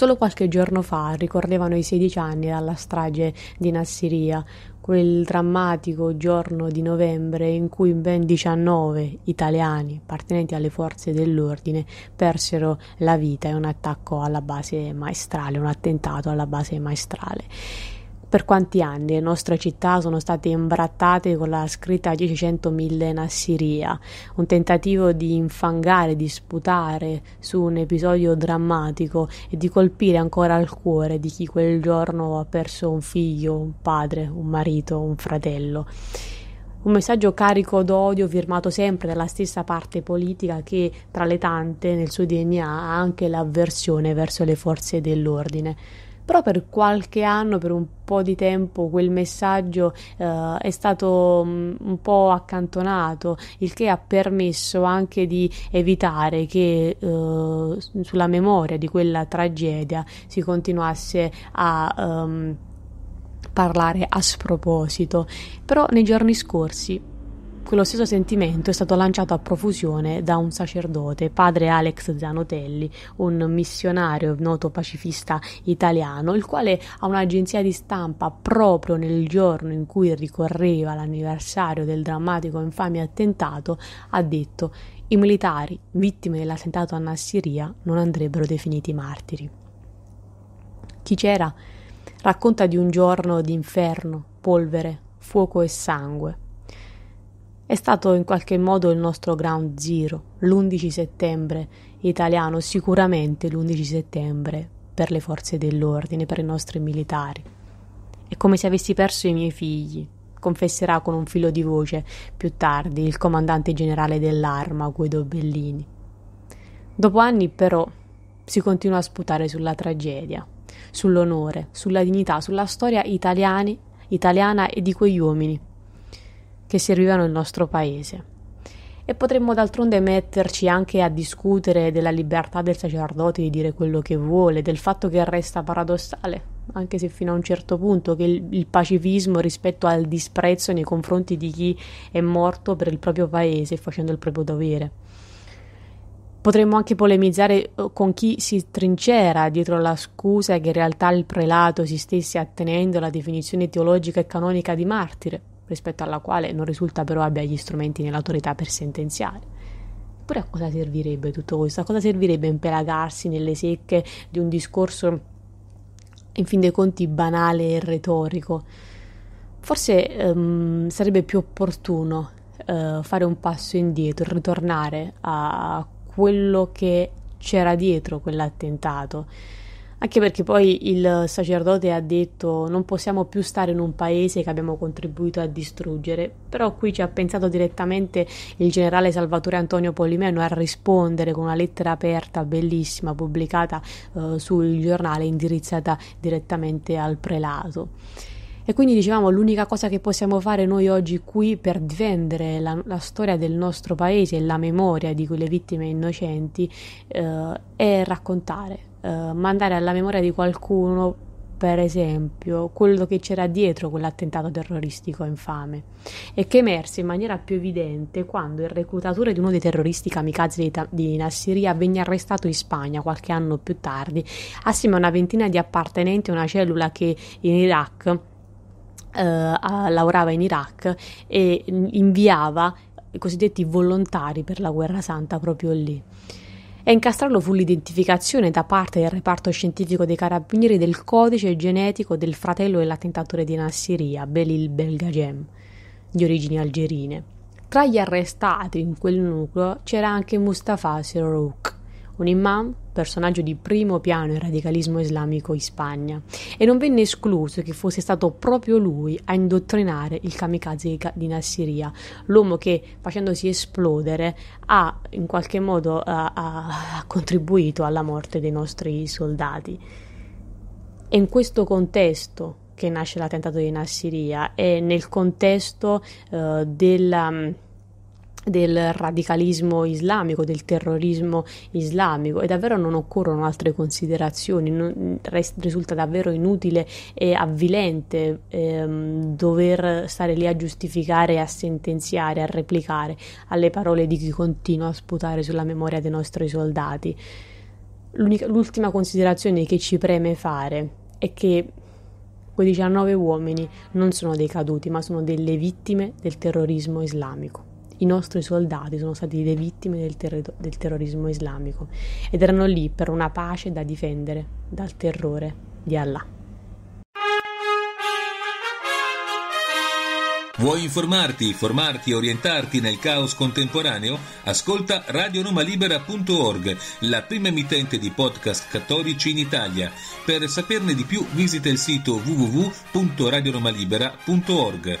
Solo qualche giorno fa ricorrevano i 16 anni dalla strage di Nassiria, quel drammatico giorno di novembre in cui ben 19 italiani appartenenti alle forze dell'ordine persero la vita in un attacco alla base maestrale, un attentato alla base maestrale per quanti anni le nostre città sono state imbrattate con la scritta 10.100.000 in Assiria, un tentativo di infangare, di sputare su un episodio drammatico e di colpire ancora il cuore di chi quel giorno ha perso un figlio, un padre, un marito, un fratello. Un messaggio carico d'odio firmato sempre dalla stessa parte politica che, tra le tante, nel suo DNA ha anche l'avversione verso le forze dell'ordine però per qualche anno, per un po' di tempo, quel messaggio eh, è stato mm, un po' accantonato, il che ha permesso anche di evitare che eh, sulla memoria di quella tragedia si continuasse a... Ehm, parlare a sproposito, però nei giorni scorsi quello stesso sentimento è stato lanciato a profusione da un sacerdote, padre Alex Zanotelli, un missionario noto pacifista italiano, il quale a un'agenzia di stampa proprio nel giorno in cui ricorreva l'anniversario del drammatico e infame attentato ha detto i militari, vittime dell'attentato a Nassiria, non andrebbero definiti martiri. Chi c'era? Racconta di un giorno d'inferno, polvere, fuoco e sangue è stato in qualche modo il nostro ground zero, l'11 settembre italiano, sicuramente l'11 settembre per le forze dell'ordine, per i nostri militari. È come se avessi perso i miei figli, confesserà con un filo di voce più tardi il comandante generale dell'arma Guido Bellini. Dopo anni però si continua a sputare sulla tragedia, sull'onore, sulla dignità, sulla storia italiani, italiana e di quegli uomini che servivano il nostro paese. E potremmo d'altronde metterci anche a discutere della libertà del sacerdote di dire quello che vuole, del fatto che resta paradossale, anche se fino a un certo punto, che il, il pacifismo rispetto al disprezzo nei confronti di chi è morto per il proprio paese facendo il proprio dovere. Potremmo anche polemizzare eh, con chi si trincera dietro la scusa che in realtà il prelato si stesse attenendo alla definizione teologica e canonica di martire rispetto alla quale non risulta però abbia gli strumenti nell'autorità per sentenziare. Eppure a cosa servirebbe tutto questo? A cosa servirebbe impelagarsi nelle secche di un discorso in fin dei conti banale e retorico? Forse ehm, sarebbe più opportuno eh, fare un passo indietro, ritornare a quello che c'era dietro quell'attentato anche perché poi il sacerdote ha detto non possiamo più stare in un paese che abbiamo contribuito a distruggere, però qui ci ha pensato direttamente il generale Salvatore Antonio Polimeno a rispondere con una lettera aperta bellissima pubblicata eh, sul giornale indirizzata direttamente al prelato. E quindi dicevamo l'unica cosa che possiamo fare noi oggi qui per difendere la, la storia del nostro paese e la memoria di quelle vittime innocenti eh, è raccontare, eh, mandare alla memoria di qualcuno, per esempio, quello che c'era dietro quell'attentato terroristico infame e che emerse in maniera più evidente quando il reclutatore di uno dei terroristi kamikaze di, Ta- di Nassiria venne arrestato in Spagna qualche anno più tardi, assieme a una ventina di appartenenti a una cellula che in Iraq Uh, lavorava in Iraq e inviava i cosiddetti volontari per la guerra santa proprio lì e incastrarlo fu l'identificazione da parte del reparto scientifico dei carabinieri del codice genetico del fratello dell'attentatore di Nassiria, Belil Belgagem, di origini algerine. Tra gli arrestati in quel nucleo c'era anche Mustafa Serouk, un imam, personaggio di primo piano nel radicalismo islamico in Spagna, e non venne escluso che fosse stato proprio lui a indottrinare il kamikaze di Nassiria, l'uomo che facendosi esplodere ha in qualche modo ha, ha contribuito alla morte dei nostri soldati. È in questo contesto che nasce l'attentato di Nassiria e nel contesto uh, della del radicalismo islamico, del terrorismo islamico e davvero non occorrono altre considerazioni, non, res, risulta davvero inutile e avvilente ehm, dover stare lì a giustificare, a sentenziare, a replicare alle parole di chi continua a sputare sulla memoria dei nostri soldati. L'unica, l'ultima considerazione che ci preme fare è che quei 19 uomini non sono dei caduti ma sono delle vittime del terrorismo islamico i nostri soldati sono stati le vittime del, ter- del terrorismo islamico ed erano lì per una pace da difendere dal terrore di Allah. Vuoi informarti, formarti e orientarti nel caos contemporaneo? Ascolta radionomalibera.org, la prima emittente di podcast cattolici in Italia. Per saperne di più visita il sito www.radionomalibera.org.